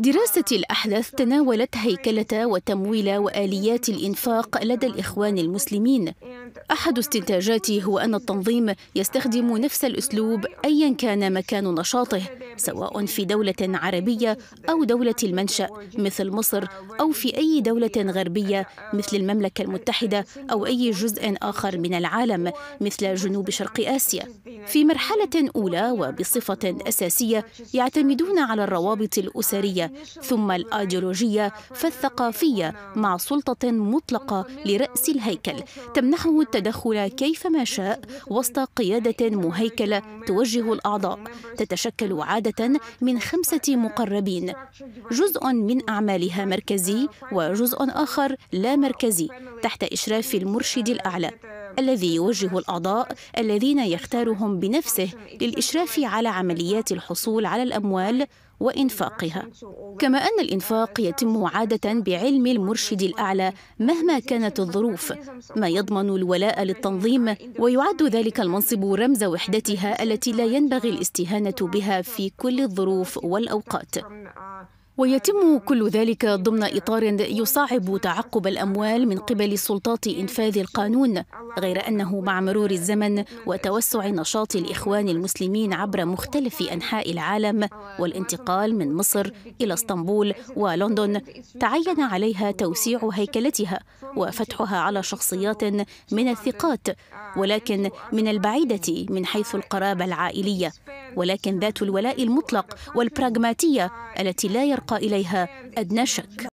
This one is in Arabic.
دراسة الأحدث تناولت هيكلة وتمويل وآليات الإنفاق لدى الإخوان المسلمين أحد استنتاجاتي هو أن التنظيم يستخدم نفس الأسلوب أيا كان مكان نشاطه سواء في دولة عربية أو دولة المنشأ مثل مصر أو في أي دولة غربية مثل المملكة المتحدة أو أي جزء آخر من العالم مثل جنوب شرق آسيا في مرحلة أولى وبصفة أساسية يعتمدون على الروابط الأسرية ثم الآيديولوجية فالثقافية مع سلطة مطلقة لرأس الهيكل تمنحه التدخل كيفما شاء وسط قيادة مهيكلة توجه الأعضاء تتشكل عادة من خمسة مقربين جزء من أعمالها مركزي وجزء آخر لا مركزي تحت إشراف المرشد الأعلى الذي يوجه الأعضاء الذين يختارهم بنفسه للإشراف على عمليات الحصول على الأموال وإنفاقها كما أن الإنفاق يتم عادة بعلم المرشد الأعلى مهما كانت الظروف ما يضمن الولاء للتنظيم ويعد ذلك المنصب رمز وحدتها التي لا ينبغي الاستهانة بها في كل الظروف والأوقات ويتم كل ذلك ضمن إطار يصعب تعقب الأموال من قبل سلطات إنفاذ القانون غير أنه مع مرور الزمن وتوسع نشاط الإخوان المسلمين عبر مختلف أنحاء العالم والانتقال من مصر إلى اسطنبول ولندن تعين عليها توسيع هيكلتها وفتحها على شخصيات من الثقات ولكن من البعيدة من حيث القرابة العائلية ولكن ذات الولاء المطلق والبراغماتية التي لا يرقى إليها أدنى شك